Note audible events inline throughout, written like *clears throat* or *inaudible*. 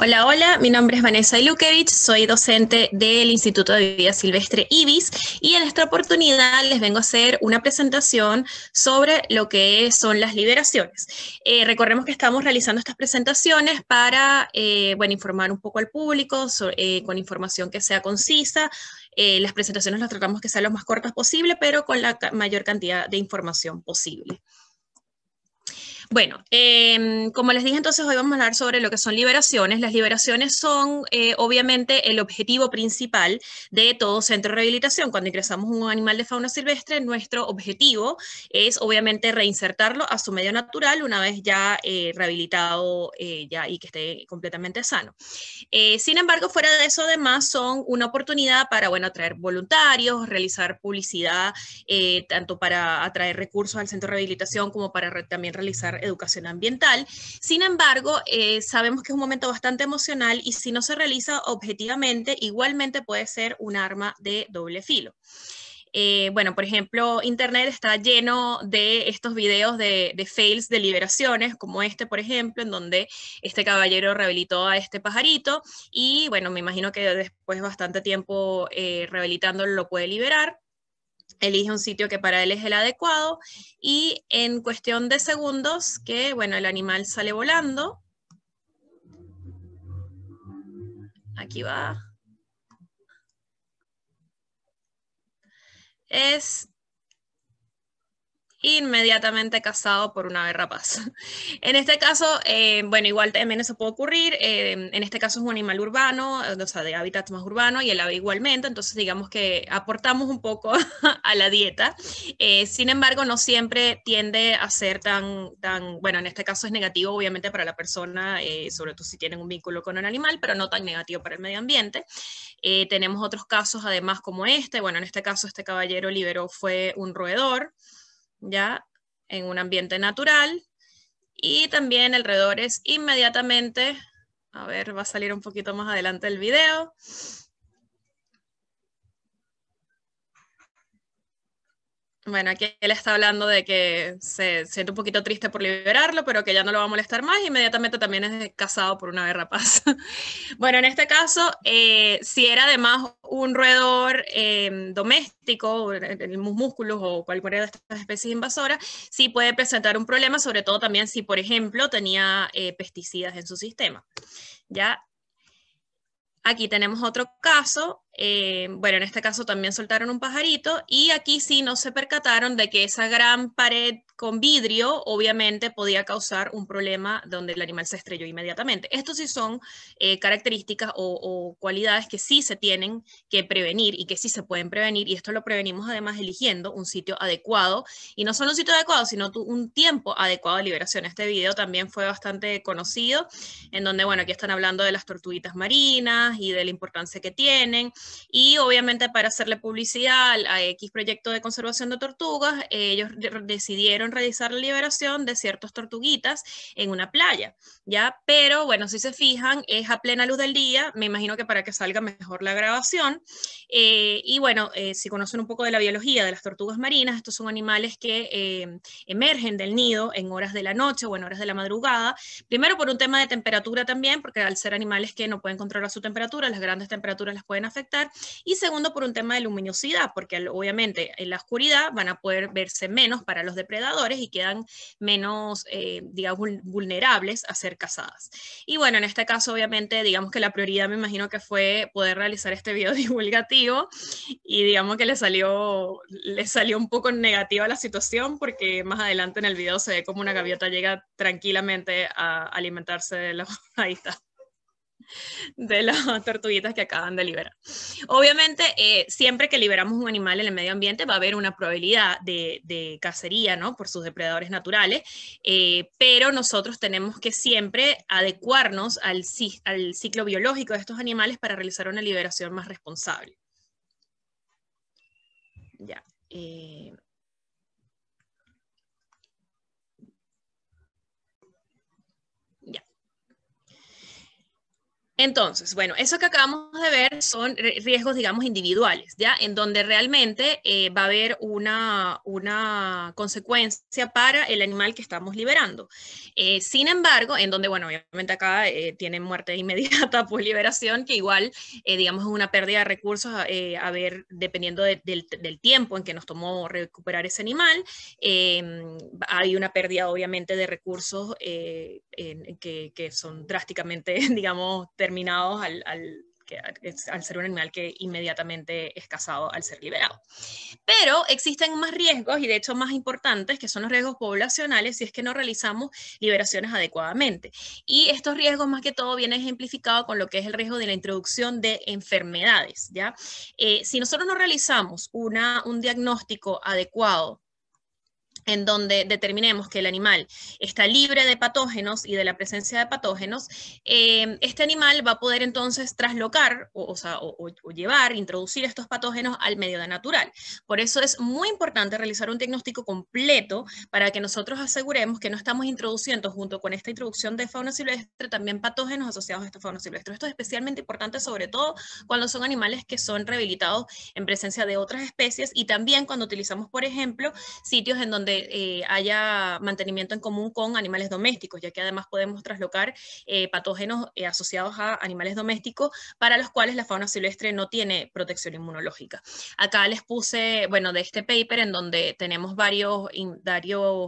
Hola, hola, mi nombre es Vanessa Ilukevich, soy docente del Instituto de Vida Silvestre IBIS y en esta oportunidad les vengo a hacer una presentación sobre lo que son las liberaciones. Eh, recordemos que estamos realizando estas presentaciones para eh, informar un poco al público eh, con información que sea concisa. las presentaciones las tratamos que sean lo más cortas posible, pero con la mayor cantidad de información posible. Bueno, em, como les dije entonces, hoy vamos a hablar sobre lo que son liberaciones. Las liberaciones son eh, obviamente el objetivo principal de todo centro de rehabilitación. Cuando ingresamos un animal de fauna silvestre, nuestro objetivo es obviamente reinsertarlo a su medio natural una vez ya eh, rehabilitado eh, ya y que esté completamente sano. sin embargo, fuera de eso además son una oportunidad para, bueno, atraer voluntarios, realizar publicidad, tanto para atraer recursos al centro de rehabilitación como para también realizar educación ambiental. Sin embargo, eh, sabemos que es un momento bastante emocional y si no se realiza objetivamente, igualmente puede ser un arma de doble filo. Eh, bueno, por ejemplo, Internet está lleno de estos videos de, fails de liberaciones, como este, por ejemplo, en donde este caballero rehabilitó a este pajarito y, bueno, me imagino que después de bastante tiempo eh, rehabilitándolo lo puede liberar elige un sitio que para él es el adecuado y en cuestión de segundos que, bueno, el animal sale volando. Aquí va. Es inmediatamente casado por una ave rapaz. *laughs* En este caso, eh, bueno, igual también eso puede ocurrir, eh, en este caso es un animal urbano, o sea, de hábitat más urbano, y el ave igualmente, entonces digamos que aportamos un poco *laughs* a la dieta, eh, sin embargo, no siempre tiende a ser tan, tan, bueno, en este caso es negativo obviamente para la persona, sobre todo si tienen un vínculo con un animal, pero no tan negativo para el medio ambiente. tenemos otros casos además como este, bueno, en este caso este caballero liberó fue un roedor, ¿ya? En un ambiente natural y también alrededor es inmediatamente, a ver, va a salir un poquito más adelante el video, Bueno, aquí él está hablando de que se siente un poquito triste por liberarlo, pero que ya no lo va a molestar más. Inmediatamente también es casado por una rapaz. *laughs* bueno, en este caso, eh, si era además un roedor eh, doméstico, eh, músculos o cualquiera de estas especies invasoras, sí puede presentar un problema, sobre todo también si, por ejemplo, tenía eh, pesticidas en su sistema. Ya. Aquí tenemos otro caso eh, bueno, en este caso también soltaron un pajarito y aquí sí no se percataron de que esa gran pared con vidrio obviamente podía causar un problema donde el animal se estrelló inmediatamente. Estos sí son eh, características o, o, cualidades que sí se tienen que prevenir y que sí se pueden prevenir y esto lo prevenimos además eligiendo un sitio adecuado y no solo un sitio adecuado, sino un tiempo adecuado de liberación. Este video también fue bastante conocido en donde, bueno, aquí están hablando de las tortuguitas marinas y de la importancia que tienen. Y obviamente para hacerle publicidad a X proyecto de conservación de tortugas, ellos decidieron realizar la liberación de ciertas tortuguitas en una playa, ¿ya? Pero bueno, si se fijan, es a plena luz del día, me imagino que para que salga mejor la grabación. Eh, y bueno, eh, si conocen un poco de la biología de las tortugas marinas, estos son animales que em, emergen del nido en horas de la noche o en horas de la madrugada, primero por un tema de temperatura también, porque al ser animales que no pueden controlar su temperatura, las grandes temperaturas las pueden afectar y segundo, por un tema de luminosidad, porque obviamente en la oscuridad van a poder verse menos para los depredadores y quedan menos, eh, digamos, vulnerables a ser cazadas. Y bueno, en este caso, obviamente, digamos que la prioridad me imagino que fue poder realizar este video *laughs* divulgativo y digamos que le salió, le salió un poco negativa la situación porque más adelante en el video se ve como una gaviota llega tranquilamente a alimentarse de los... *laughs* Ahí está de las *laughs* tortuguitas que acaban de liberar. Obviamente, eh, siempre que liberamos un animal en el medio ambiente va a haber una probabilidad de, cacería, ¿no? Por sus depredadores naturales, eh, pero nosotros tenemos que siempre adecuarnos al, ciclo biológico de estos animales para realizar una liberación más responsable. Ya. Eh, Entonces, bueno, eso que acabamos de ver son riesgos, digamos, individuales, ¿ya? En donde realmente eh, va a haber una, una, consecuencia para el animal que estamos liberando. Eh, sin embargo, en donde, bueno, obviamente acá eh, tienen muerte *laughs* inmediata por pues, liberación, que igual, digamos, es una pérdida de recursos, a ver, dependiendo del, tiempo en que nos tomó recuperar ese animal, em, hay una pérdida, obviamente, de recursos que, que, son drásticamente, *laughs* digamos, determinados al, ser un animal que inmediatamente es cazado al ser liberado. Pero existen más riesgos y de hecho más importantes, que son los riesgos poblacionales si es que no realizamos liberaciones adecuadamente. Y estos riesgos más que todo vienen ejemplificados con lo que es el riesgo de la introducción de enfermedades. ¿ya? Eh, si nosotros no realizamos una, un diagnóstico adecuado en donde determinemos que el animal está libre de patógenos y de la presencia de patógenos, eh, este animal va a poder entonces traslocar o, o, llevar, introducir estos patógenos al medio natural. Por eso es muy importante realizar un diagnóstico completo para que nosotros aseguremos que no estamos introduciendo junto con esta introducción de fauna silvestre también patógenos asociados a esta fauna silvestre. Esto es especialmente importante sobre todo cuando son animales que son rehabilitados en presencia de otras especies y también cuando utilizamos, por ejemplo, sitios en donde eh, haya mantenimiento en común con animales domésticos, ya que además podemos traslocar eh, patógenos eh, asociados a animales domésticos para los cuales la fauna silvestre no tiene protección inmunológica. Acá les puse, bueno, de este paper en donde tenemos varios,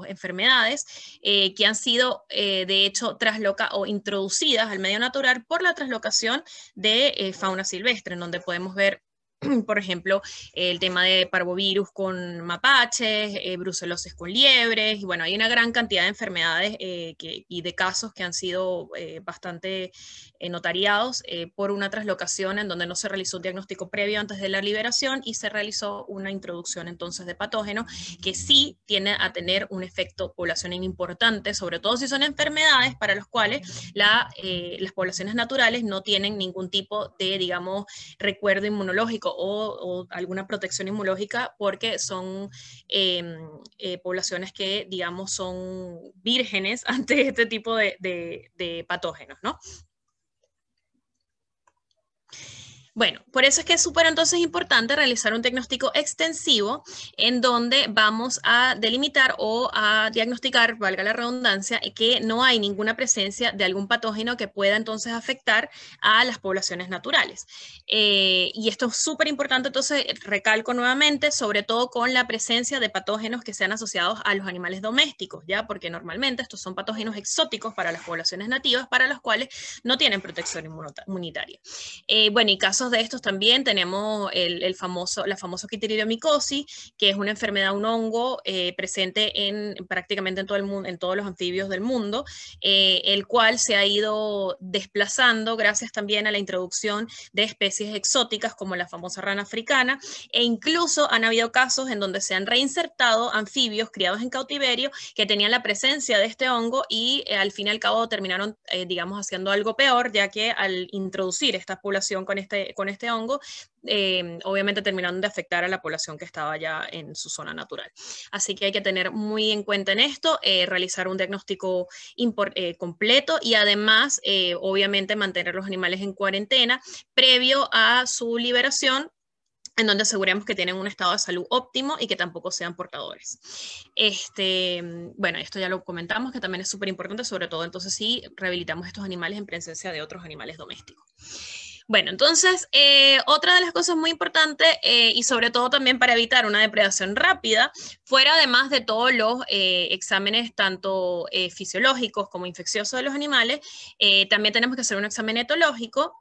enfermedades que han sido de hecho traslocadas o introducidas al medio natural por la traslocación de fauna silvestre, en donde podemos ver *clears throat* por ejemplo, el tema de parvovirus con mapaches, eh, brucelosis con liebres, y bueno, hay una gran cantidad de enfermedades eh, y de casos que han sido eh, bastante eh, notariados por una traslocación en donde no se realizó un diagnóstico previo antes de la liberación y se realizó una introducción entonces de patógeno que sí tiene a tener un efecto poblacional importante, sobre todo si son enfermedades para las cuales las poblaciones naturales no tienen ningún tipo de, digamos, recuerdo inmunológico o, alguna protección inmunológica porque son em, eh, poblaciones que, digamos, son vírgenes *laughs* ante este tipo de, de patógenos, ¿no? Bueno, por eso es que es súper entonces importante realizar un diagnóstico extensivo en donde vamos a delimitar o a diagnosticar, valga la redundancia, que no hay ninguna presencia de algún patógeno que pueda entonces afectar a las poblaciones naturales. Eh, y esto es súper importante, entonces recalco nuevamente, sobre todo con la presencia de patógenos que sean asociados a los animales domésticos, ¿ya? Porque normalmente estos son patógenos exóticos para las poblaciones nativas, para los cuales no tienen protección inmunitaria. Eh, bueno, y de estos también tenemos el, el famoso, la famosa quitiridomicosis, que es una enfermedad, un hongo eh, presente en, prácticamente en todo el mundo, en todos los anfibios del mundo, eh, el cual se ha ido desplazando gracias también a la introducción de especies exóticas como la famosa rana africana, e incluso han habido casos en donde se han reinsertado anfibios criados en cautiverio que tenían la presencia de este hongo y eh, al fin y al cabo terminaron, digamos, haciendo algo peor, ya que al introducir esta población con este este, con este hongo, eh, obviamente terminando de afectar a la población que estaba ya en su zona natural. Así que hay que tener muy en cuenta en esto, eh, realizar un diagnóstico eh, completo y además, obviamente, mantener los animales en cuarentena previo a su liberación en donde aseguremos que tienen un estado de salud óptimo y que tampoco sean portadores. Este, bueno, esto ya lo comentamos, que también es súper importante, sobre todo entonces si rehabilitamos estos animales en presencia de otros animales domésticos. Bueno, entonces, eh, otra de las cosas muy importantes eh, y sobre todo también para evitar una depredación rápida, fuera además de todos los eh, exámenes tanto fisiológicos como infecciosos de los animales, también tenemos que hacer un examen etológico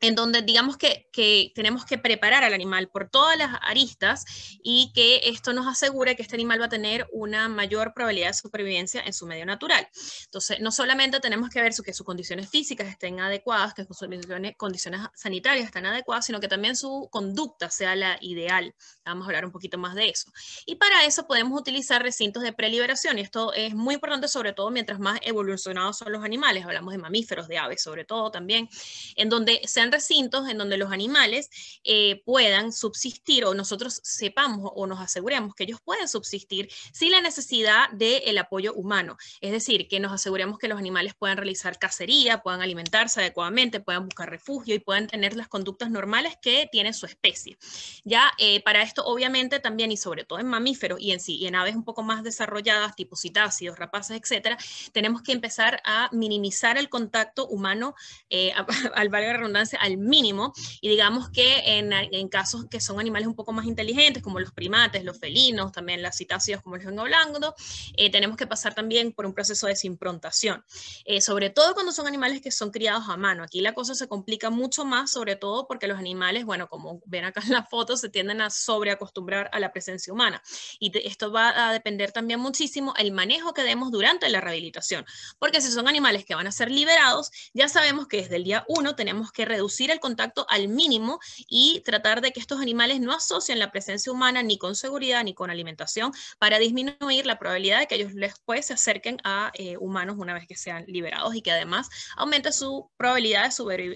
en donde digamos que, que, tenemos que preparar al animal por todas las aristas y que esto nos asegure que este animal va a tener una mayor probabilidad de supervivencia en su medio natural. Entonces, no solamente tenemos que ver que sus condiciones físicas estén adecuadas, que sus condiciones, condiciones sanitarias estén adecuadas, sino que también su conducta sea la ideal. Vamos a hablar un poquito más de eso. Y para eso podemos utilizar recintos de preliberación y esto es muy importante sobre todo mientras más evolucionados son los animales, hablamos de mamíferos, de aves sobre todo también, en donde se recintos en donde los animales eh, puedan subsistir o nosotros sepamos o nos aseguremos que ellos pueden subsistir sin la necesidad del apoyo humano. Es decir, que nos aseguremos que los animales puedan realizar cacería, puedan alimentarse adecuadamente, puedan buscar refugio y puedan tener las conductas normales que tiene su especie. Ya eh, para esto, obviamente, también y sobre todo en mamíferos y en, sí, y en aves un poco más desarrolladas, tipo citácidos, rapaces, etcétera, tenemos que empezar a minimizar el contacto humano, eh, *laughs* al valga la redundancia, al mínimo y digamos que en, casos que son animales un poco más inteligentes, como los primates, los felinos, también las citáceas como les vengo hablando, eh, tenemos que pasar también por un proceso de desimprontación, eh, sobre todo cuando son animales que son criados a mano. Aquí la cosa se complica mucho más, sobre todo porque los animales, bueno, como ven acá en la foto, se tienden a sobreacostumbrar a la presencia humana. Y esto va a depender también muchísimo el manejo que demos durante la rehabilitación, porque si son animales que van a ser liberados, ya sabemos que desde el día uno tenemos que reducir el contacto al mínimo y tratar de que estos animales no asocien la presencia humana ni con seguridad ni con alimentación para disminuir la probabilidad de que ellos después se acerquen a eh, humanos una vez que sean liberados y que además aumente su probabilidad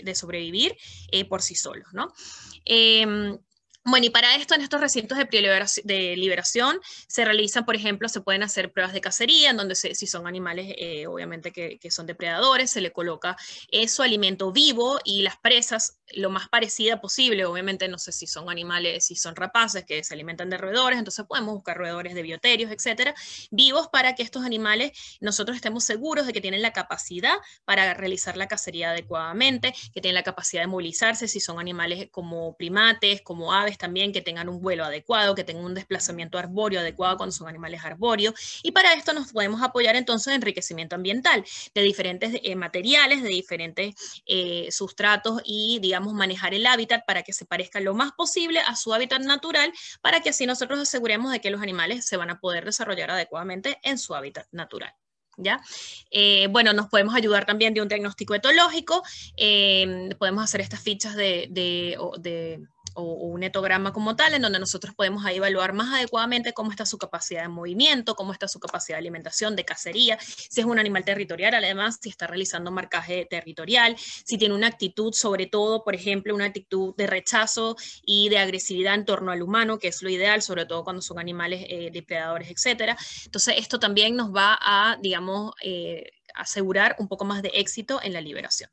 de, sobrevivir eh, por sí solos. ¿no? Em, bueno, y para esto en estos recintos de, de, liberación se realizan, por ejemplo, se pueden hacer pruebas de cacería, en donde si son animales, eh, obviamente que, son depredadores, se le coloca eso eh, alimento vivo y las presas lo más parecida posible. Obviamente no sé si son animales, si son rapaces que se alimentan de roedores, entonces podemos buscar roedores de bioterios, etcétera, vivos para que estos animales nosotros estemos seguros de que tienen la capacidad para realizar la cacería adecuadamente, que tienen la capacidad de movilizarse, si son animales como primates, como aves también, que tengan un vuelo adecuado, que tengan un desplazamiento arbóreo adecuado cuando son animales arbóreos. Y para esto nos podemos apoyar entonces en enriquecimiento ambiental de diferentes eh, materiales, de diferentes eh, sustratos y, digamos, manejar el hábitat para que se parezca lo más posible a su hábitat natural, para que así nosotros aseguremos de que los animales se van a poder desarrollar adecuadamente en su hábitat natural. ¿Ya? Eh, bueno, nos podemos ayudar también de un diagnóstico etológico, eh, podemos hacer estas fichas de o, un etograma como tal, en donde nosotros podemos evaluar más adecuadamente cómo está su capacidad de movimiento, cómo está su capacidad de alimentación, de cacería, si es un animal territorial, además, si está realizando marcaje territorial, si tiene una actitud, sobre todo, por ejemplo, una actitud de rechazo y de agresividad en torno al humano, que es lo ideal, sobre todo cuando son animales eh, depredadores, etcétera. Entonces, esto también nos va a, digamos, eh, asegurar un poco más de éxito en la liberación.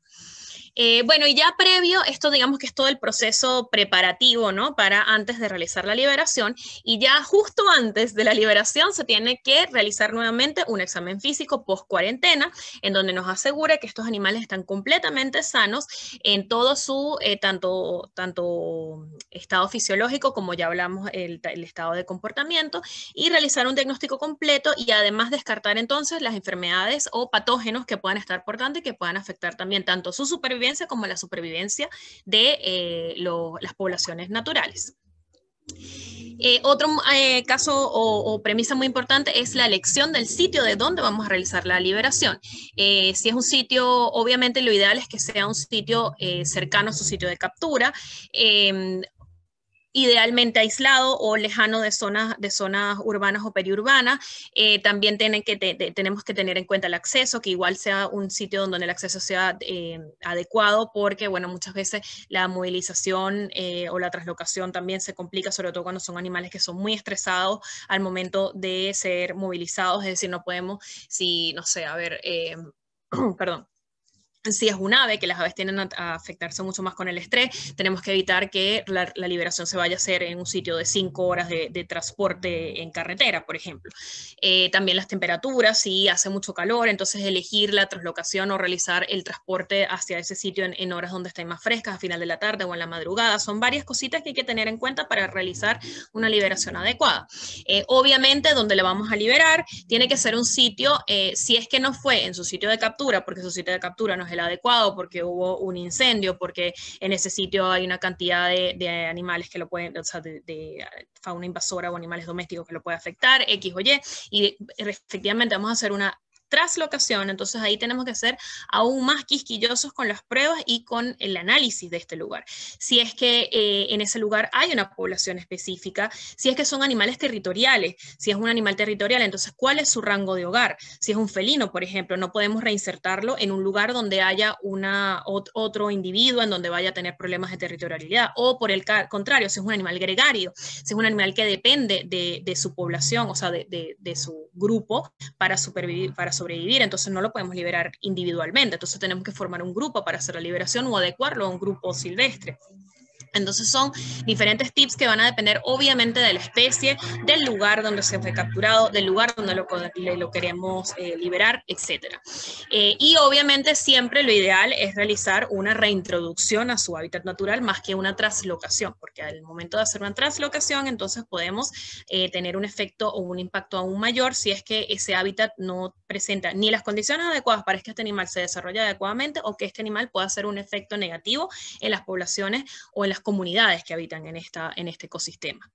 Eh, bueno, y ya previo, esto digamos que es todo el proceso preparativo, ¿no? Para antes de realizar la liberación, y ya justo antes de la liberación se tiene que realizar nuevamente un examen físico post cuarentena, en donde nos asegura que estos animales están completamente sanos en todo su, eh, tanto, tanto estado fisiológico como ya hablamos el, estado de comportamiento, y realizar un diagnóstico completo y además descartar entonces las enfermedades o patógenos que puedan estar por tanto y que puedan afectar también tanto su supervivencia, como la supervivencia de eh, las poblaciones naturales. Eh, otro eh, caso o, premisa muy importante es la elección del sitio de donde vamos a realizar la liberación. si es un sitio, obviamente lo ideal es que sea un sitio cercano a su sitio de captura em, idealmente aislado o lejano de zonas, de zonas urbanas o periurbanas. Eh, también tienen que tenemos que tener en cuenta el acceso, que igual sea un sitio donde el acceso sea eh, adecuado, porque bueno, muchas veces la movilización eh, o la traslocación también se complica, sobre todo cuando son animales que son muy estresados al momento de ser movilizados, es decir, no podemos, si, no sé, a ver, *clears throat* perdón, si es un ave, que las aves tienen a, afectarse mucho más con el estrés, tenemos que evitar que la, liberación se vaya a hacer en un sitio de cinco horas de, transporte en carretera, por ejemplo. Eh, también las temperaturas, si hace mucho calor, entonces elegir la traslocación o realizar el transporte hacia ese sitio en, horas donde estén más frescas, a final de la tarde o en la madrugada. Son varias cositas que hay que tener en cuenta para realizar una liberación adecuada. Eh, obviamente, donde la vamos a liberar, tiene que ser un sitio, eh, si es que no fue en su sitio de captura, porque su sitio de captura no es el adecuado, porque hubo un incendio, porque en ese sitio hay una cantidad de, animales que lo pueden, o sea, de, fauna invasora o animales domésticos que lo puede afectar, X o Y, y efectivamente vamos a hacer una traslocación, entonces ahí tenemos que ser aún más quisquillosos con las pruebas y con el análisis de este lugar. Si es que eh, en ese lugar hay una población específica, si es que son animales territoriales, si es un animal territorial, entonces cuál es su rango de hogar. Si es un felino, por ejemplo, no podemos reinsertarlo en un lugar donde haya una, otro individuo en donde vaya a tener problemas de territorialidad. O por el contrario, si es un animal gregario, si es un animal que depende de, su población, o sea, de, su grupo para, supervivir, para sobrevivir entonces no lo podemos liberar individualmente, entonces tenemos que formar un grupo para hacer la liberación o adecuarlo a un grupo silvestre. Entonces son diferentes tips que van a depender obviamente de la especie, del lugar donde se fue capturado, del lugar donde lo, lo queremos eh, liberar, etc. Eh, y obviamente siempre lo ideal es realizar una reintroducción a su hábitat natural más que una traslocación, porque al momento de hacer una traslocación entonces podemos eh, tener un efecto o un impacto aún mayor si es que ese hábitat no presenta ni las condiciones adecuadas para que este animal se desarrolle adecuadamente o que este animal pueda hacer un efecto negativo en las poblaciones o en las comunidades que habitan en, esta, en este ecosistema.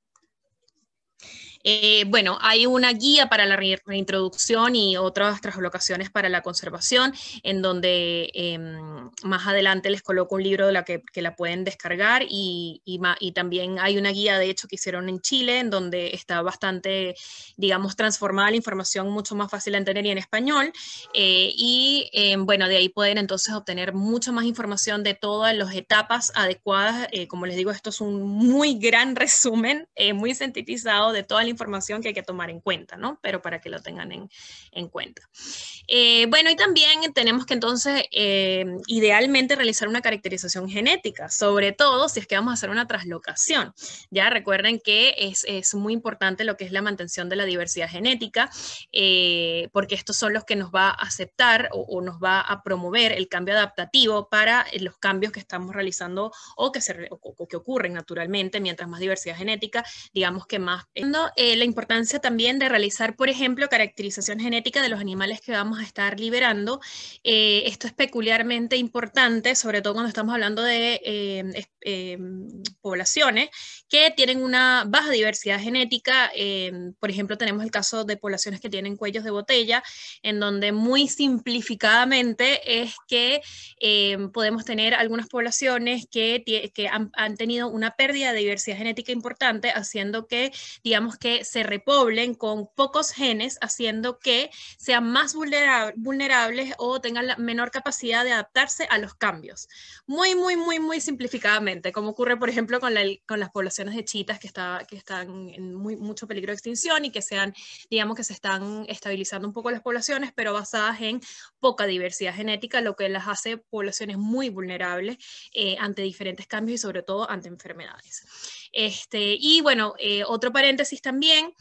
Eh, bueno, hay una guía para la reintroducción y otras translocaciones para la conservación, en donde em, más adelante les coloco un libro de la que, la pueden descargar y, y, también hay una guía, de hecho, que hicieron en Chile, en donde está bastante, digamos, transformada la información, mucho más fácil de entender y en español. Eh, y em, bueno, de ahí pueden entonces obtener mucha más información de todas las etapas adecuadas. Eh, como les digo, esto es un muy gran *laughs* resumen, muy sintetizado de toda la información que hay que tomar en cuenta, ¿no? Pero para que lo tengan en, cuenta. Eh, bueno, y también tenemos que entonces eh, idealmente realizar una caracterización genética, sobre todo si es que vamos a hacer una traslocación. Ya recuerden que es, muy importante lo que es la mantención de la diversidad genética, eh, porque estos son los que nos va a aceptar o, nos va a promover el cambio adaptativo para los cambios que estamos realizando o que, se, o que ocurren naturalmente, mientras más diversidad genética, digamos que más... Eh, la importancia también de realizar, por ejemplo, caracterización genética de los animales que vamos a estar liberando. Eh, esto es peculiarmente importante, sobre todo cuando estamos hablando de eh, poblaciones que tienen una baja diversidad genética. por ejemplo, tenemos el caso de poblaciones que tienen cuellos de botella, en donde muy simplificadamente es que podemos tener algunas poblaciones que, han, han tenido una pérdida de diversidad genética importante, haciendo que, digamos, que se repoblen con pocos genes, haciendo que sean más vulnerables o tengan la menor capacidad de adaptarse a los cambios. Muy, muy, muy, muy simplificadamente, como ocurre, por ejemplo, con, las poblaciones de chitas que, están en mucho peligro de extinción y que sean, digamos, que se están estabilizando un poco las poblaciones, pero basadas en poca diversidad genética, lo que las hace poblaciones muy vulnerables eh, ante diferentes cambios y sobre todo ante enfermedades. Este, y bueno, eh, otro paréntesis también,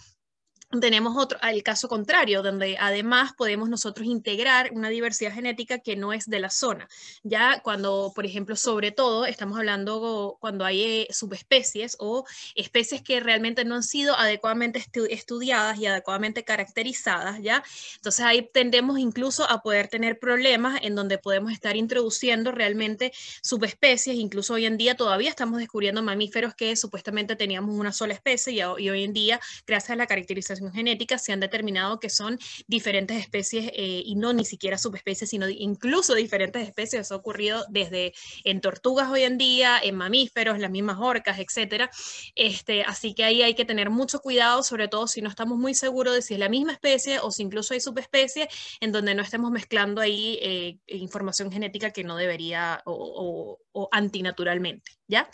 tenemos otro, el caso contrario, donde además podemos nosotros integrar una diversidad genética que no es de la zona. Ya cuando, por ejemplo, sobre todo, estamos hablando cuando hay eh, subespecies o especies que realmente no han sido adecuadamente estudiadas y adecuadamente caracterizadas, ¿ya? Entonces ahí tendemos incluso a poder tener problemas en donde podemos estar introduciendo realmente subespecies, incluso hoy en día todavía estamos descubriendo mamíferos que supuestamente teníamos una sola especie y, y hoy en día, gracias a la caracterización genética se han determinado que son diferentes especies eh, y no ni siquiera subespecies, sino incluso diferentes especies. ha ocurrido desde en tortugas hoy en día, en mamíferos, las mismas orcas, etcétera. Este, así que ahí hay que tener mucho cuidado, sobre todo si no estamos muy seguros de si es la misma especie o si incluso hay subespecies en donde no estemos mezclando ahí eh, información genética que no debería o, o antinaturalmente, ¿ya?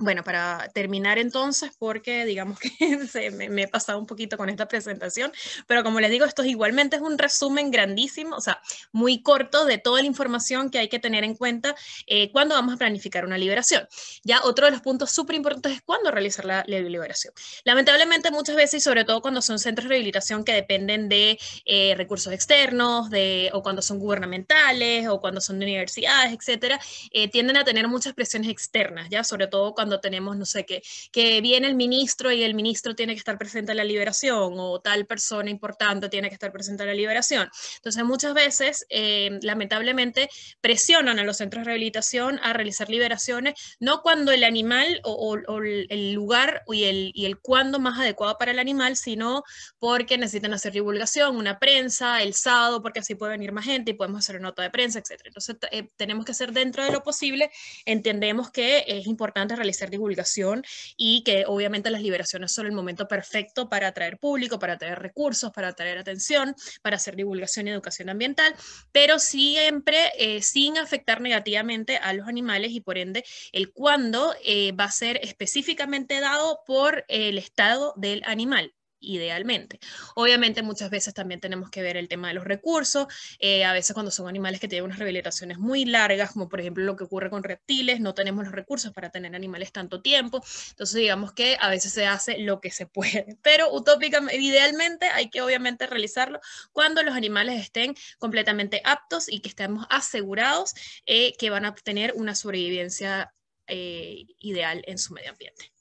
Bueno, para terminar entonces, porque digamos que *laughs* me, he pasado un poquito con esta presentación, pero como les digo, esto igualmente es un resumen grandísimo, o sea, muy corto de toda la información que hay que tener en cuenta eh, cuando vamos a planificar una liberación. Ya otro de los puntos súper importantes es cuándo realizar la, liberación. Lamentablemente muchas veces, y sobre todo cuando son centros de rehabilitación que dependen de eh, recursos externos, de, o cuando son gubernamentales, o cuando son de universidades, etcétera, eh, tienden a tener muchas presiones externas, ya sobre todo cuando cuando tenemos, no sé qué, que viene el ministro y el ministro tiene que estar presente en la liberación o tal persona importante tiene que estar presente en la liberación. Entonces, muchas veces, eh, lamentablemente, presionan a los centros de rehabilitación a realizar liberaciones, no cuando el animal o, el lugar y el, y el cuándo más adecuado para el animal, sino porque necesitan hacer divulgación, una prensa, el sábado, porque así puede venir más gente y podemos hacer una nota de prensa, etc. Entonces, eh, tenemos que hacer dentro de lo posible, entendemos que es importante realizar ser divulgación y que obviamente las liberaciones son el momento perfecto para atraer público, para atraer recursos, para atraer atención, para hacer divulgación y educación ambiental, pero siempre eh, sin afectar negativamente a los animales y por ende el cuándo eh, va a ser específicamente dado por el estado del animal idealmente. Obviamente muchas veces también tenemos que ver el tema de los recursos, eh, a veces cuando son animales que tienen unas rehabilitaciones muy largas, como por ejemplo lo que ocurre con reptiles, no tenemos los recursos para tener animales tanto tiempo, entonces digamos que a veces se hace lo que se puede, *laughs* pero utópicamente, idealmente hay que obviamente realizarlo cuando los animales estén completamente aptos y que estemos asegurados eh, que van a obtener una sobrevivencia eh, ideal en su medio ambiente.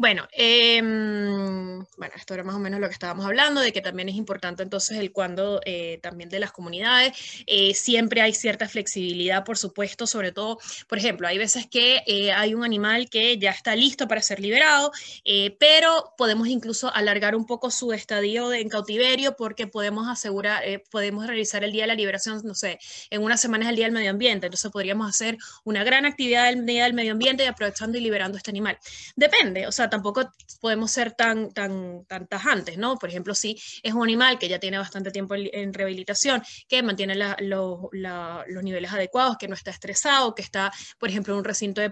Bueno, em, bueno, esto era más o menos lo que estábamos hablando, de que también es importante entonces el cuándo eh, también de las comunidades. Eh, siempre hay cierta flexibilidad, por supuesto, sobre todo, por ejemplo, hay veces que eh, hay un animal que ya está listo para ser liberado, pero podemos incluso alargar un poco su estadio en cautiverio porque podemos asegurar, podemos realizar el día de la liberación, no sé, en unas semanas el día del medio ambiente, entonces podríamos hacer una gran actividad del día del medio ambiente y aprovechando y liberando este animal. Depende, o sea, tampoco podemos ser tan, tan, tajantes, ¿no? Por ejemplo, si es un animal que ya tiene bastante tiempo en rehabilitación, que mantiene los niveles adecuados, que no está estresado, que está, por ejemplo, en un recinto de,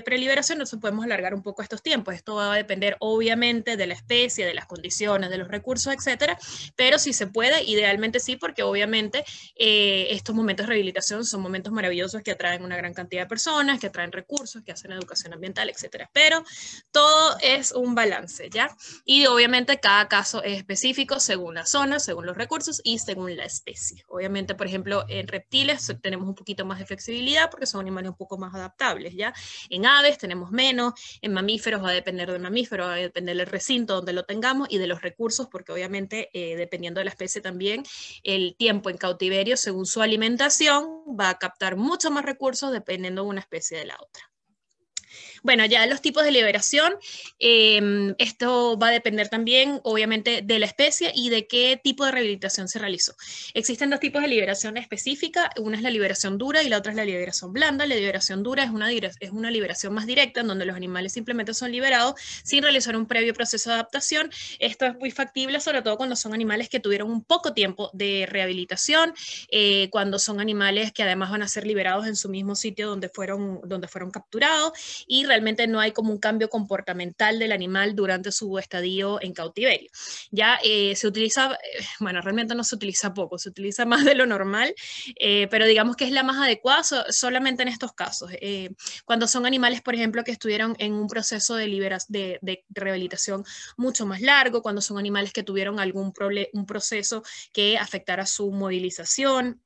preliberación, nosotros podemos alargar un poco estos tiempos. Esto va a depender, obviamente, de la especie, de las condiciones, de los recursos, etcétera, pero si se puede, idealmente sí, porque obviamente eh, estos momentos de rehabilitación son momentos maravillosos que atraen una gran cantidad de personas, que atraen recursos, que hacen educación ambiental, etcétera. Pero todo es un balance, ¿ya? Y obviamente cada caso es específico según la zona, según los recursos y según la especie. Obviamente, por ejemplo, en reptiles tenemos un poquito más de flexibilidad porque son animales un poco más adaptables, ¿ya? En aves tenemos menos, en mamíferos va a depender del mamífero, va a depender del recinto donde lo tengamos y de los recursos porque obviamente eh, dependiendo de la especie también el tiempo en cautiverio según su alimentación va a captar mucho más recursos dependiendo de una especie de la otra. Bueno, ya los tipos de liberación, eh, esto va a depender también, obviamente, de la especie y de qué tipo de rehabilitación se realizó. Existen dos tipos de liberación específica, una es la liberación dura y la otra es la liberación blanda. La liberación dura es una, liberación más directa, en donde los animales simplemente son liberados sin realizar un previo proceso de adaptación. Esto es muy factible, sobre todo cuando son animales que tuvieron un poco tiempo de rehabilitación, eh, cuando son animales que además van a ser liberados en su mismo sitio donde fueron, donde fueron capturados y realmente no hay como un cambio comportamental del animal durante su estadio en cautiverio. Ya eh, se utiliza, eh, bueno, realmente no se utiliza poco, se utiliza *laughs* más de lo normal, eh, pero digamos que es la más adecuada solamente en estos casos. cuando son animales, por ejemplo, que estuvieron en un proceso de, de, rehabilitación mucho más largo, cuando son animales que tuvieron algún un proceso que afectara su movilización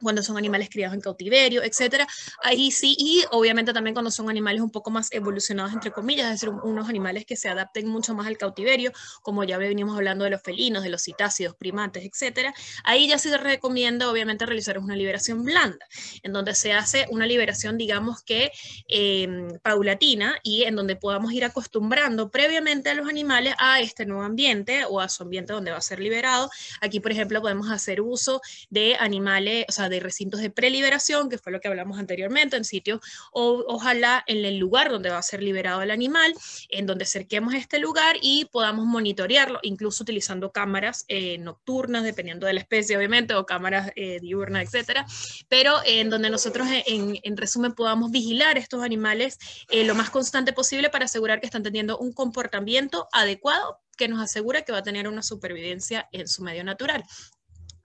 cuando son animales criados en cautiverio, etcétera. Ahí sí, y obviamente también cuando son animales un poco más evolucionados, entre comillas, es decir, unos animales que se adapten mucho más al cautiverio, como ya venimos hablando de los felinos, de los citácidos, primates, etcétera. Ahí ya se recomienda, obviamente, realizar una liberación blanda, en donde se hace una liberación, digamos que em, paulatina y en donde podamos ir acostumbrando previamente a los animales a este nuevo ambiente o a su ambiente donde va a ser liberado. Aquí, por ejemplo, podemos hacer uso de animales o sea, de recintos de preliberación, que fue lo que hablamos anteriormente, en sitios, o, ojalá en el lugar donde va a ser liberado el animal, en donde cerquemos este lugar y podamos monitorearlo, incluso utilizando cámaras eh, nocturnas, dependiendo de la especie, obviamente, o cámaras eh, diurnas, etcétera, pero en donde nosotros, eh, en, en resumen, podamos vigilar estos animales lo más constante posible para asegurar que están teniendo un comportamiento adecuado que nos asegura que va a tener una supervivencia en su medio natural.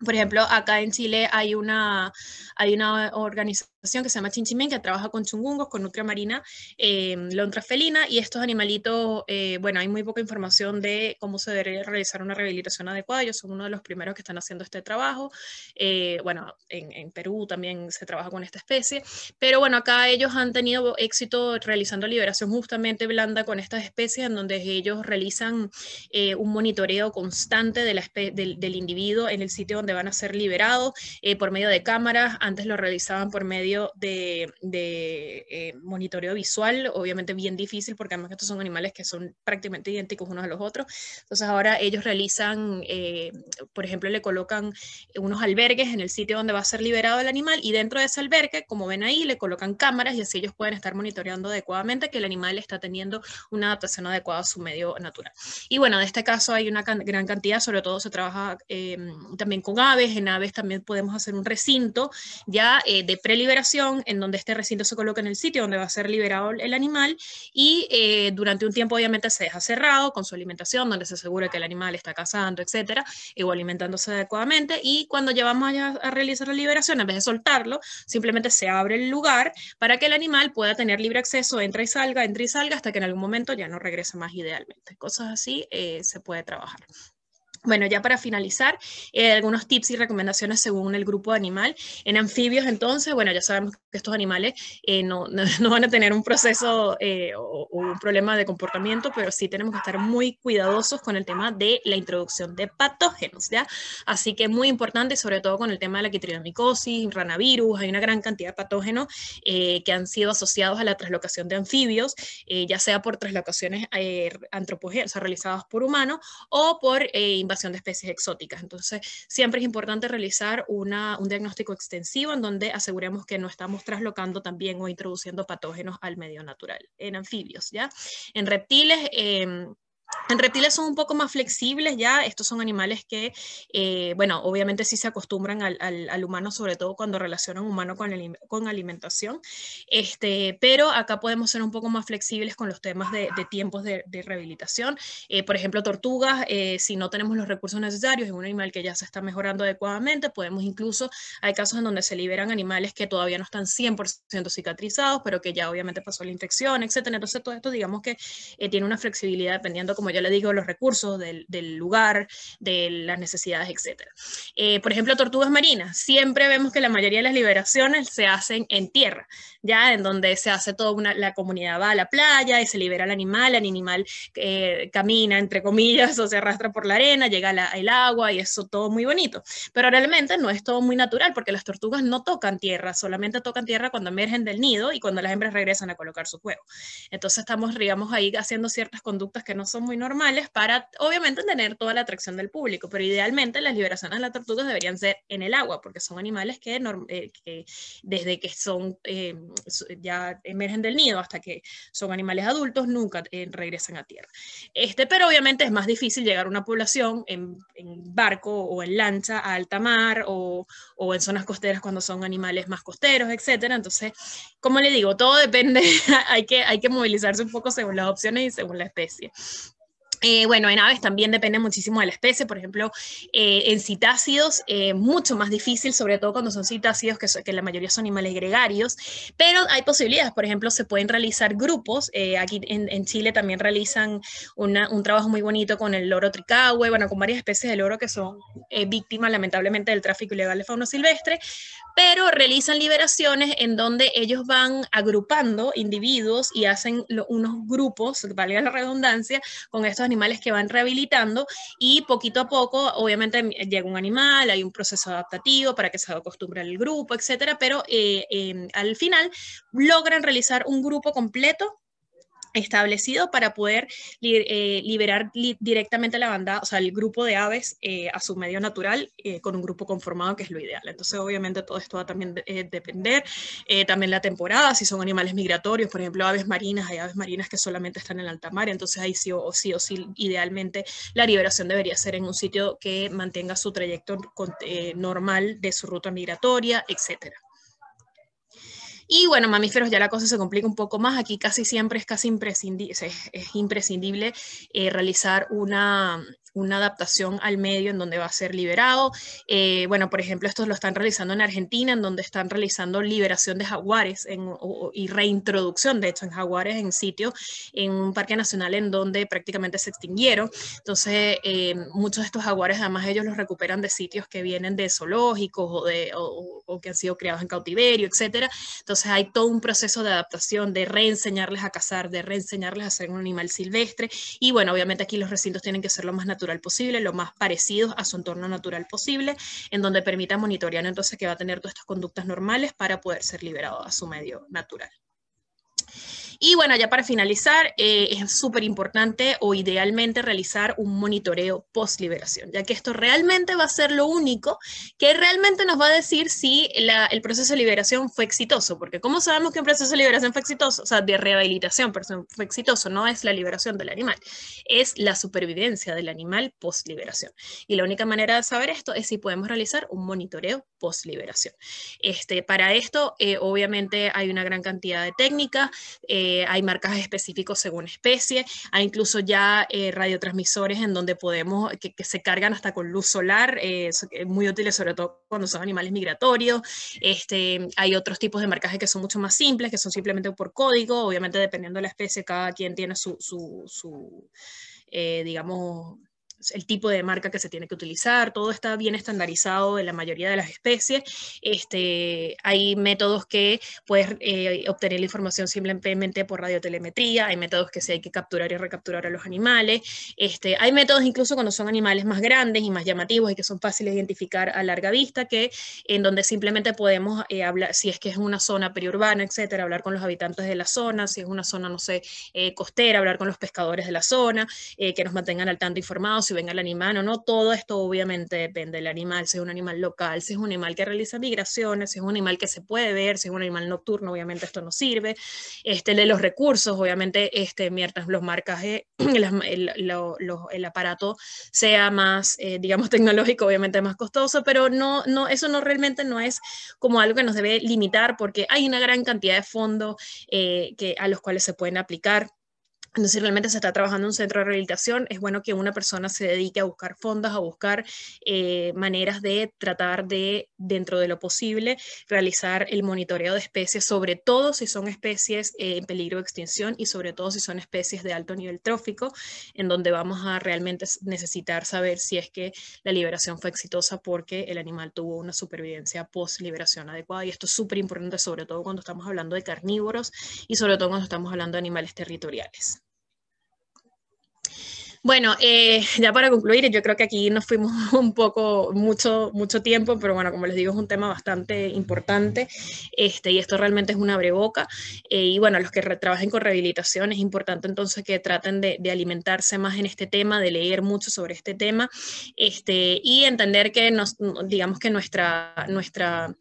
Por ejemplo, acá en Chile hay una, hay una organización que se llama Chinchimen, que trabaja con chungungos, con nutria marina, eh, felina, y estos animalitos, eh, bueno, hay muy poca información de cómo se debería realizar una rehabilitación adecuada, ellos son uno de los primeros que están haciendo este trabajo, eh, bueno, en, Perú también se trabaja con esta especie, pero bueno, acá ellos han tenido éxito realizando liberación justamente blanda con estas especies, en donde ellos realizan eh, un monitoreo constante de la del, del, individuo en el sitio donde van a ser liberados, por medio de cámaras, antes lo realizaban por medio de, eh, monitoreo visual, obviamente bien difícil porque además estos son animales que son prácticamente idénticos unos a los otros. Entonces ahora ellos realizan, eh, por ejemplo, le colocan unos albergues en el sitio donde va a ser liberado el animal y dentro de ese albergue, como ven ahí, le colocan cámaras y así ellos pueden estar monitoreando adecuadamente que el animal está teniendo una adaptación adecuada a su medio natural. Y bueno, de este caso hay una gran cantidad, sobre todo se trabaja eh, también con aves, en aves también podemos hacer un recinto ya de preliberación en donde este recinto se coloca en el sitio donde va a ser liberado el animal y eh, durante un tiempo obviamente se deja cerrado con su alimentación, donde se asegura que el animal está cazando, etcétera, e o alimentándose adecuadamente y cuando llevamos a, realizar la liberación, en vez de soltarlo, simplemente se abre el lugar para que el animal pueda tener libre acceso, entra y salga, entra y salga, hasta que en algún momento ya no regrese más idealmente. Cosas así eh, se puede trabajar. Bueno, ya para finalizar, eh, algunos tips y recomendaciones según el grupo animal. En anfibios, entonces, bueno, ya sabemos que estos animales eh, *laughs* no, van a tener un proceso eh, o, un problema de comportamiento, pero sí tenemos que estar muy cuidadosos con el tema de la introducción de patógenos, ¿ya? Así que muy importante, sobre todo con el tema de la quitridomicosis, ranavirus, hay una gran cantidad de patógenos que han sido asociados a la traslocación de anfibios, ya sea por traslocaciones antropogénicas realizadas por humanos, o por de especies exóticas. Entonces, siempre es importante realizar un diagnóstico extensivo en donde aseguremos que no estamos traslocando también o introduciendo patógenos al medio natural, en anfibios, ¿ya? En reptiles... Eh, en reptiles son un poco más flexibles ya, estos son animales que, eh, bueno, obviamente sí se acostumbran al, al, humano, sobre todo cuando relacionan humano con, el, con alimentación, este, pero acá podemos ser un poco más flexibles con los temas de, tiempos de, rehabilitación. Eh, por ejemplo, tortugas, eh, si no tenemos los recursos necesarios, es un animal que ya se está mejorando adecuadamente, podemos incluso, hay casos en donde se liberan animales que todavía no están 100% cicatrizados, pero que ya obviamente pasó la infección, etcétera. Entonces todo esto digamos que tiene una flexibilidad dependiendo como ya le digo, los recursos del, lugar, de las necesidades, etc. Eh, por ejemplo, tortugas marinas. Siempre vemos que la mayoría de las liberaciones se hacen en tierra, ya en donde se hace toda una, la comunidad va a la playa y se libera el animal, el animal eh, camina, entre comillas, *laughs* o se arrastra por la arena, llega al el agua y eso todo muy bonito. Pero realmente no es todo muy natural porque las tortugas no tocan tierra, solamente tocan tierra cuando emergen del nido y cuando las hembras regresan a colocar su juego. Entonces estamos, digamos, ahí haciendo ciertas conductas que no son muy normales para, obviamente, tener toda la atracción del público, pero idealmente las liberaciones de las tortugas deberían ser en el agua, porque son animales que, eh, desde que son, eh, ya emergen del nido hasta que son animales adultos, nunca eh, regresan a tierra. Este, pero obviamente es más difícil llegar a una población en, barco o en lancha a alta mar o, en zonas costeras cuando son animales más costeros, etcétera. Entonces, como le digo, todo depende, *laughs* hay, que, hay que movilizarse un poco según las opciones y según la especie. Eh, bueno, en aves también depende muchísimo de la especie, por ejemplo, eh, en citácidos eh, mucho más difícil, sobre todo cuando son citácidos, que, la mayoría son animales gregarios, pero hay posibilidades, por ejemplo, se pueden realizar grupos, aquí en, Chile también realizan un trabajo muy bonito con el loro tricahue, bueno, con varias especies de loro que son víctimas lamentablemente del tráfico ilegal de fauna silvestre, pero realizan liberaciones en donde ellos van agrupando individuos y hacen unos grupos, valga la redundancia, con estos animales que van rehabilitando y poquito a poco, obviamente llega un animal, hay un proceso adaptativo para que se acostumbre al grupo, etcétera, pero eh, eh, al final logran realizar un grupo completo establecido para poder eh, liberar directamente la banda, o sea, el grupo de aves eh, a su medio natural eh, con un grupo conformado, que es lo ideal. Entonces, obviamente, todo esto va también depender, también la temporada, si son animales migratorios, por ejemplo, aves marinas, hay aves marinas que solamente están en alta mar, entonces ahí sí o, sí o sí, idealmente, la liberación debería ser en un sitio que mantenga su trayecto normal de su ruta migratoria, etcétera. Y bueno, mamíferos ya la cosa se complica un poco más. Aquí casi siempre es casi imprescindible, imprescindible eh, realizar una, una adaptación al medio en donde va a ser liberado. Eh, bueno, por ejemplo, estos lo están realizando en Argentina, en donde están realizando liberación de jaguares y reintroducción, de hecho, en jaguares en sitios, en un parque nacional en donde prácticamente se extinguieron. Entonces, eh, muchos de estos jaguares, además, ellos los recuperan de sitios que vienen de zoológicos o, de, o, que han sido criados en cautiverio, etcétera. Entonces, hay todo un proceso de adaptación, de reenseñarles a cazar, de reenseñarles a ser un animal silvestre. Y bueno, obviamente aquí los recintos tienen que ser lo más natural posible, lo más parecidos a su entorno natural posible, en donde permita monitorear entonces que va a tener todas estas conductas normales para poder ser liberado a su medio natural. Y bueno, ya para finalizar, eh, es súper importante o idealmente realizar un monitoreo post liberación, ya que esto realmente va a ser lo único que realmente nos va a decir si el proceso de liberación fue exitoso, porque ¿cómo sabemos que un proceso de liberación fue exitoso? O sea, de rehabilitación fue exitoso, no es la liberación del animal, es la supervivencia del animal post liberación. Y la única manera de saber esto es si podemos realizar un monitoreo post liberación. Este, para esto, eh, obviamente, hay una gran cantidad de técnicas. Eh, eh, hay marcajes específicos según especie, hay incluso ya eh, radiotransmisores en donde podemos, que, se cargan hasta con luz solar, eh, muy útiles sobre todo cuando son animales migratorios, este, hay otros tipos de marcajes que son mucho más simples, que son simplemente por código, obviamente dependiendo de la especie, cada quien tiene su digamos, el tipo de marca que se tiene que utilizar, todo está bien estandarizado en la mayoría de las especies. Este, hay métodos que puedes eh, obtener la información simplemente por radiotelemetría, hay métodos que se hay que capturar y recapturar a los animales, este, hay métodos incluso cuando son animales más grandes y más llamativos y que son fáciles de identificar a larga vista, que en donde simplemente podemos eh, hablar, si es que es una zona periurbana, etcétera, hablar con los habitantes de la zona, si es una zona, no sé, eh, costera, hablar con los pescadores de la zona, que nos mantengan al tanto informados si venga el animal o no. Todo esto obviamente depende del animal, si es un animal local, si es un animal que realiza migraciones, si es un animal que se puede ver, si es un animal nocturno, obviamente esto no sirve. Este, de los recursos, obviamente, este, mientras los marcas, eh, *clears throat* el, aparato sea más, eh, digamos, *laughs* tecnológico, obviamente más costoso, pero no, no, eso no realmente no es como algo que nos debe limitar porque hay una gran cantidad de fondos eh, a los cuales se pueden aplicar entonces, si realmente se está trabajando en un centro de rehabilitación, es bueno que una persona se dedique a buscar fondos, a buscar eh, maneras de tratar de, dentro de lo posible, realizar el monitoreo de especies, sobre todo si son especies eh, en peligro de extinción y sobre todo si son especies de alto nivel trófico, en donde vamos a realmente necesitar saber si es que la liberación fue exitosa porque el animal tuvo una supervivencia post-liberación adecuada. Y esto es súper importante, sobre todo cuando estamos hablando de carnívoros y sobre todo cuando estamos hablando de animales territoriales. Bueno, eh, *laughs* ya para concluir, yo creo que aquí nos fuimos *laughs* un poco, mucho, mucho tiempo, pero bueno, como les digo, es un tema bastante importante este, y esto realmente es una breboca. Eh, y bueno, los que trabajen con rehabilitación es importante entonces que traten de, alimentarse más en este tema, de leer mucho sobre este tema este, y entender que, nos, digamos que nuestra, nuestra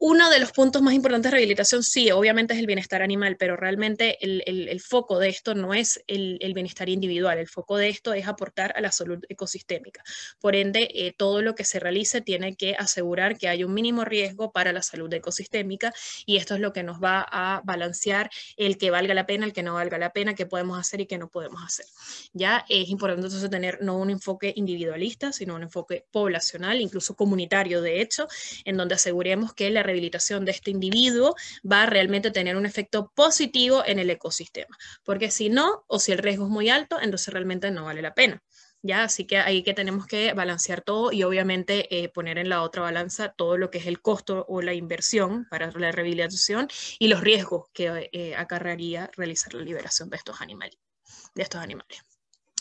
uno de los puntos más importantes de rehabilitación, sí, obviamente es el bienestar animal, pero realmente el, foco de esto no es el, bienestar individual, el foco de esto es aportar a la salud ecosistémica. Por ende, eh, todo lo que se realice tiene que asegurar que hay un mínimo riesgo para la salud ecosistémica y esto es lo que nos va a balancear el que valga la pena, el que no valga la pena, qué podemos hacer y qué no podemos hacer. Ya es importante entonces tener no un enfoque individualista, sino un enfoque poblacional, incluso comunitario, de hecho, en donde aseguremos que la rehabilitación de este individuo va a realmente tener un efecto positivo en el ecosistema. Porque si no, o si el riesgo es muy alto, entonces realmente no vale la pena. ¿ya? Así que ahí que tenemos que balancear todo y obviamente eh, poner en la otra balanza todo lo que es el costo o la inversión para la rehabilitación y los riesgos que eh, acarrearía realizar la liberación de estos animales. De estos animales.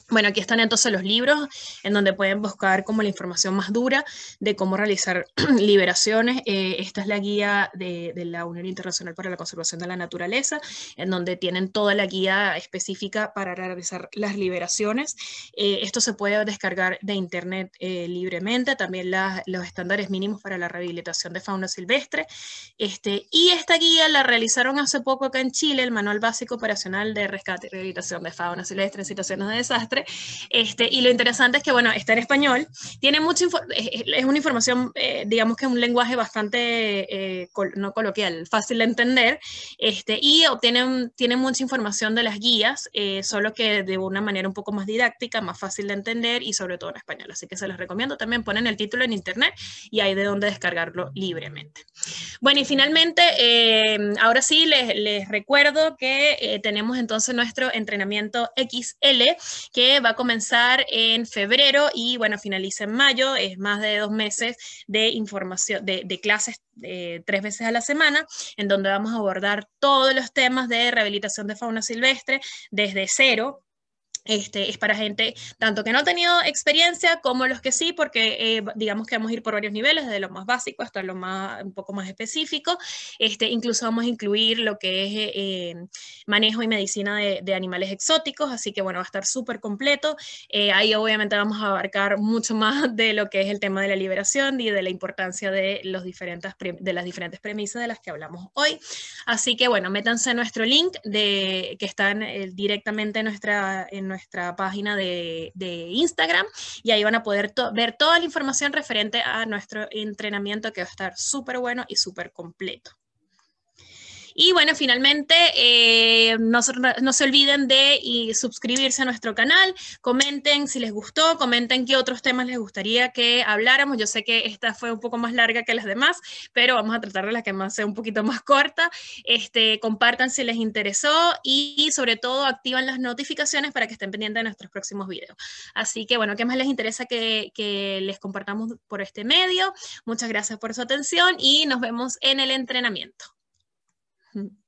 Bueno, aquí están entonces los libros en donde pueden buscar como la información más dura de cómo realizar *clears throat* liberaciones. Eh, esta es la guía de, la Unión Internacional para la Conservación de la Naturaleza, en donde tienen toda la guía específica para realizar las liberaciones. Eh, esto se puede descargar de internet eh, libremente, también los estándares mínimos para la rehabilitación de fauna silvestre. Este, y esta guía la realizaron hace poco acá en Chile, el Manual Básico Operacional de Rescate y Rehabilitación de Fauna Silvestre en Situaciones de Desastre este, y lo interesante es que, bueno, está en español, tiene mucha es, una información, eh, digamos que es un lenguaje bastante, eh, no coloquial, fácil de entender, este, y obtienen, tiene mucha información de las guías, eh, solo que de una manera un poco más didáctica, más fácil de entender y sobre todo en español. Así que se los recomiendo. También ponen el título en internet y hay de dónde descargarlo libremente. Bueno, y finalmente, ahora sí les, les recuerdo que tenemos entonces nuestro entrenamiento XL, que va a comenzar en febrero y bueno, finaliza en mayo, es más de dos meses de información, de, clases eh, tres veces a la semana, en donde vamos a abordar todos los temas de rehabilitación de fauna silvestre desde cero, este, es para gente tanto que no ha tenido experiencia como los que sí, porque eh, digamos que vamos a ir por varios niveles, desde lo más básico hasta lo más, un poco más específico. Este, incluso vamos a incluir lo que es eh, manejo y medicina de, animales exóticos, así que bueno, va a estar súper completo. Eh, ahí obviamente vamos a abarcar mucho más de lo que es el tema de la liberación y de la importancia de, los diferentes de las diferentes premisas de las que hablamos hoy. Así que bueno, métanse a nuestro link de, que están directamente en nuestra... En nuestra nuestra página de, Instagram y ahí van a poder ver toda la información referente a nuestro entrenamiento que va a estar súper bueno y súper completo. Y bueno, finalmente, eh, no, se olviden de suscribirse a nuestro canal, comenten si les gustó, comenten qué otros temas les gustaría que habláramos. Yo sé que esta fue un poco más larga que las demás, pero vamos a tratar de la que más sea un poquito más corta. Este, compartan si les interesó y, sobre todo activan las notificaciones para que estén pendientes de nuestros próximos videos. Así que bueno, ¿qué más les interesa que les compartamos por este medio? Muchas gracias por su atención y nos vemos en el entrenamiento. Mm-hmm.